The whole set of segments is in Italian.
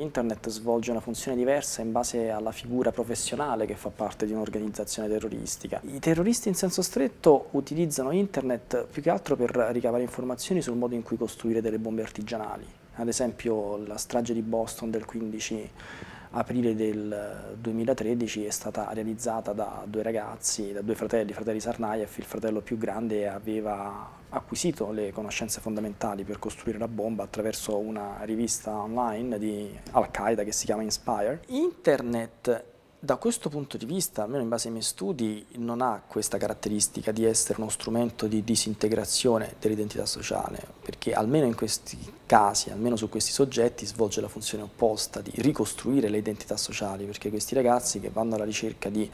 Internet svolge una funzione diversa in base alla figura professionale che fa parte di un'organizzazione terroristica. I terroristi in senso stretto utilizzano Internet più che altro per ricavare informazioni sul modo in cui costruire delle bombe artigianali. Ad esempio la strage di Boston del 15 aprile del 2013 è stata realizzata da due ragazzi, da due fratelli, i fratelli Sarnaev, il fratello più grande aveva acquisito le conoscenze fondamentali per costruire la bomba attraverso una rivista online di Al-Qaeda che si chiama Inspire. Internet da questo punto di vista, almeno in base ai miei studi, non ha questa caratteristica di essere uno strumento di disintegrazione dell'identità sociale, perché almeno in questi casi, almeno su questi soggetti, svolge la funzione opposta di ricostruire le identità sociali, perché questi ragazzi che vanno alla ricerca di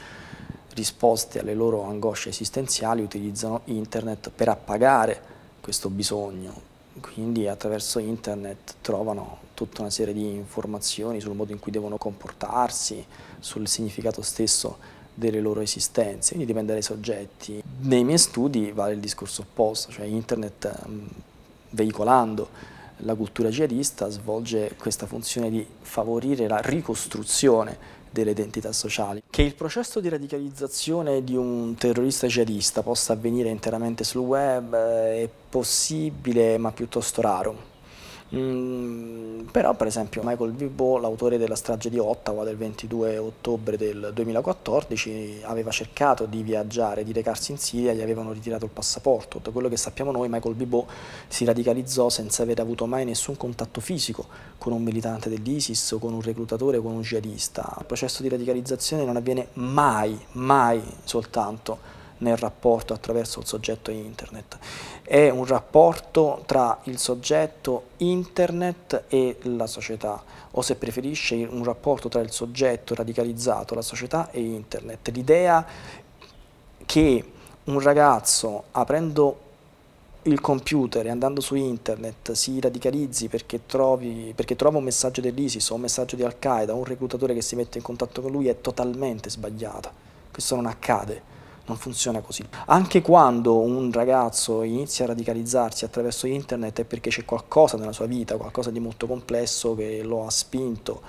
risposte alle loro angosce esistenziali utilizzano internet per appagare questo bisogno, quindi attraverso internet trovano tutta una serie di informazioni sul modo in cui devono comportarsi, sul significato stesso delle loro esistenze, quindi dipende dai soggetti. Nei miei studi vale il discorso opposto, cioè internet mm, veicolando la cultura jihadista svolge questa funzione di favorire la ricostruzione delle identità sociali. Che il processo di radicalizzazione di un terrorista jihadista possa avvenire interamente sul web eh, è possibile ma piuttosto raro Mm, però per esempio Michael Vibo, l'autore della strage di Ottawa del 22 ottobre del 2014, aveva cercato di viaggiare, di recarsi in Siria, gli avevano ritirato il passaporto. Da quello che sappiamo noi, Michael Vibo si radicalizzò senza aver avuto mai nessun contatto fisico con un militante dell'ISIS o con un reclutatore o con un jihadista. Il processo di radicalizzazione non avviene mai, mai soltanto nel rapporto attraverso il soggetto internet. È un rapporto tra il soggetto internet e la società, o se preferisce un rapporto tra il soggetto radicalizzato, la società e internet. L'idea che un ragazzo aprendo il computer e andando su internet si radicalizzi perché, trovi, perché trova un messaggio dell'ISIS o un messaggio di Al-Qaeda o un reclutatore che si mette in contatto con lui è totalmente sbagliata. Questo non accade non funziona così. Anche quando un ragazzo inizia a radicalizzarsi attraverso internet è perché c'è qualcosa nella sua vita, qualcosa di molto complesso che lo ha spinto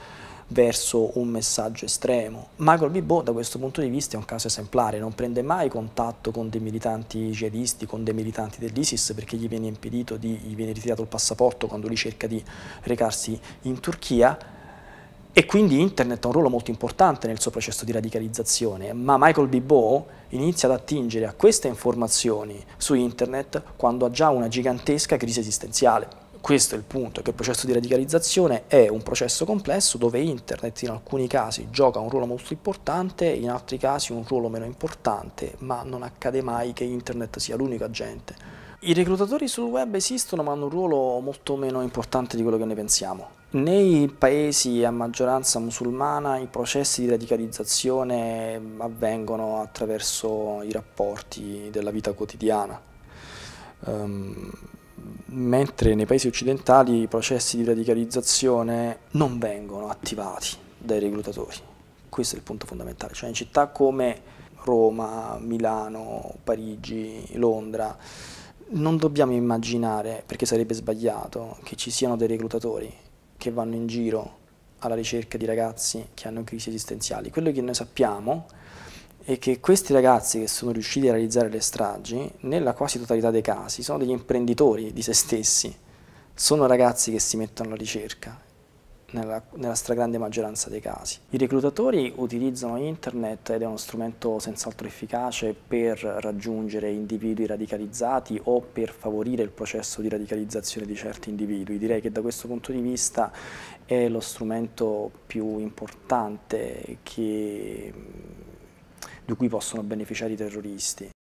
verso un messaggio estremo. Michael Bibot da questo punto di vista è un caso esemplare, non prende mai contatto con dei militanti jihadisti, con dei militanti dell'ISIS perché gli viene impedito di, gli viene ritirato il passaporto quando lui cerca di recarsi in Turchia e quindi internet ha un ruolo molto importante nel suo processo di radicalizzazione, ma Michael Bibot inizia ad attingere a queste informazioni su internet quando ha già una gigantesca crisi esistenziale. Questo è il punto, che il processo di radicalizzazione è un processo complesso dove internet in alcuni casi gioca un ruolo molto importante, in altri casi un ruolo meno importante, ma non accade mai che internet sia l'unico agente i reclutatori sul web esistono ma hanno un ruolo molto meno importante di quello che ne pensiamo. Nei paesi a maggioranza musulmana i processi di radicalizzazione avvengono attraverso i rapporti della vita quotidiana. Um, mentre nei paesi occidentali i processi di radicalizzazione non vengono attivati dai reclutatori. Questo è il punto fondamentale, cioè in città come Roma, Milano, Parigi, Londra non dobbiamo immaginare, perché sarebbe sbagliato, che ci siano dei reclutatori che vanno in giro alla ricerca di ragazzi che hanno crisi esistenziali. Quello che noi sappiamo è che questi ragazzi che sono riusciti a realizzare le stragi, nella quasi totalità dei casi, sono degli imprenditori di se stessi, sono ragazzi che si mettono alla ricerca nella, nella, stragrande maggioranza dei casi. I reclutatori utilizzano internet ed è uno strumento senz'altro efficace per raggiungere individui radicalizzati o per favorire il processo di radicalizzazione di certi individui. Direi che da questo punto di vista è lo strumento più importante che, di cui possono beneficiare i terroristi.